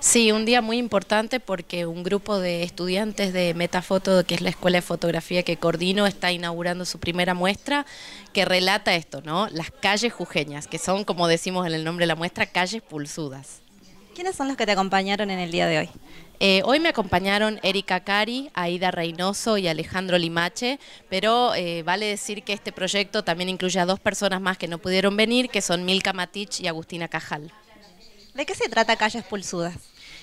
Sí, un día muy importante porque un grupo de estudiantes de Metafoto, que es la escuela de fotografía que coordino, está inaugurando su primera muestra que relata esto, ¿no? Las calles jujeñas, que son, como decimos en el nombre de la muestra, calles pulsudas. ¿Quiénes son los que te acompañaron en el día de hoy? Eh, hoy me acompañaron Erika Cari, Aida Reynoso y Alejandro Limache, pero eh, vale decir que este proyecto también incluye a dos personas más que no pudieron venir, que son Milka Matich y Agustina Cajal. ¿De qué se trata Calles Pulsudas?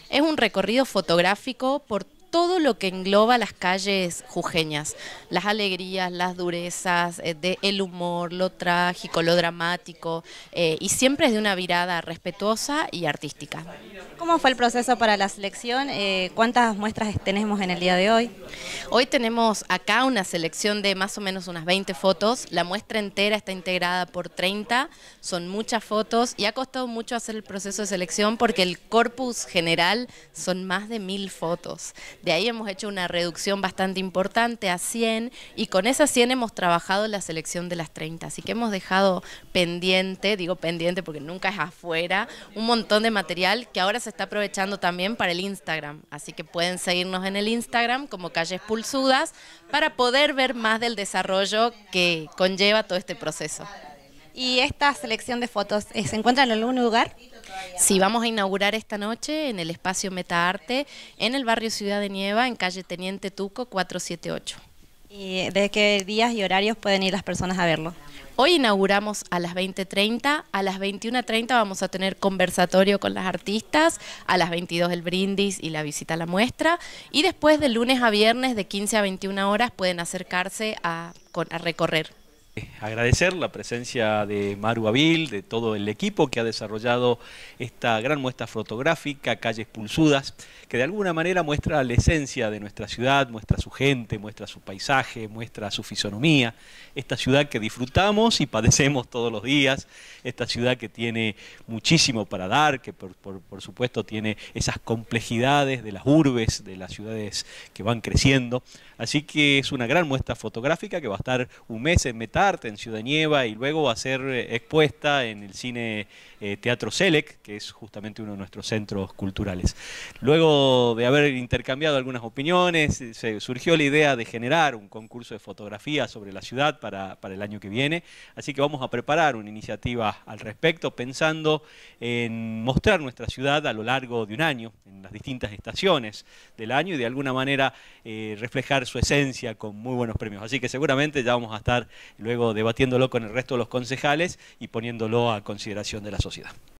Es un recorrido fotográfico por todo lo que engloba las calles jujeñas, las alegrías, las durezas, eh, de el humor, lo trágico, lo dramático, eh, y siempre es de una mirada respetuosa y artística. ¿Cómo fue el proceso para la selección? Eh, ¿Cuántas muestras tenemos en el día de hoy? Hoy tenemos acá una selección de más o menos unas 20 fotos, la muestra entera está integrada por 30, son muchas fotos y ha costado mucho hacer el proceso de selección porque el corpus general son más de mil fotos de ahí hemos hecho una reducción bastante importante a 100 y con esas 100 hemos trabajado la selección de las 30. Así que hemos dejado pendiente, digo pendiente porque nunca es afuera, un montón de material que ahora se está aprovechando también para el Instagram. Así que pueden seguirnos en el Instagram como Calles Pulsudas para poder ver más del desarrollo que conlleva todo este proceso. ¿Y esta selección de fotos eh, se encuentra en algún lugar? Sí, vamos a inaugurar esta noche en el espacio Metaarte, en el barrio Ciudad de Nieva, en calle Teniente Tuco 478. ¿Y de qué días y horarios pueden ir las personas a verlo? Hoy inauguramos a las 20.30, a las 21.30 vamos a tener conversatorio con las artistas, a las 22 el brindis y la visita a la muestra, y después de lunes a viernes de 15 a 21 horas pueden acercarse a recorrer. Eh, agradecer la presencia de Maru Avil, de todo el equipo que ha desarrollado esta gran muestra fotográfica, Calles Pulsudas, que de alguna manera muestra la esencia de nuestra ciudad, muestra su gente, muestra su paisaje, muestra su fisonomía, esta ciudad que disfrutamos y padecemos todos los días, esta ciudad que tiene muchísimo para dar, que por, supuesto tiene esas complejidades de las urbes, de las ciudades que van creciendo. Así que es una gran muestra fotográfica que va a estar un mes en metal en Ciudad Nieva y luego va a ser eh, expuesta en el cine eh, Teatro Selec, que es justamente uno de nuestros centros culturales. Luego de haber intercambiado algunas opiniones, eh, surgió la idea de generar un concurso de fotografía sobre la ciudad para, el año que viene, así que vamos a preparar una iniciativa al respecto pensando en mostrar nuestra ciudad a lo largo de un año, en las distintas estaciones del año y de alguna manera reflejar su esencia con muy buenos premios. Así que seguramente ya vamos a estar luego debatiéndolo con el resto de los concejales y poniéndolo a consideración de la sociedad.